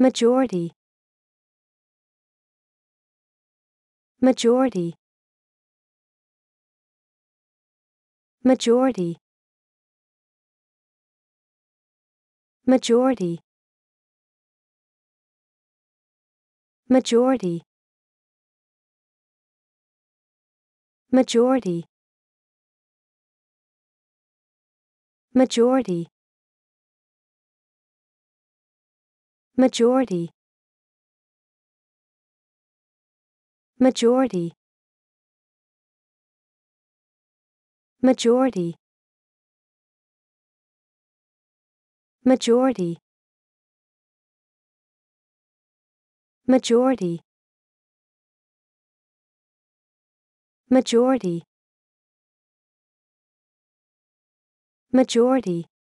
majority majority majority majority majority majority majority majority majority majority majority majority majority majority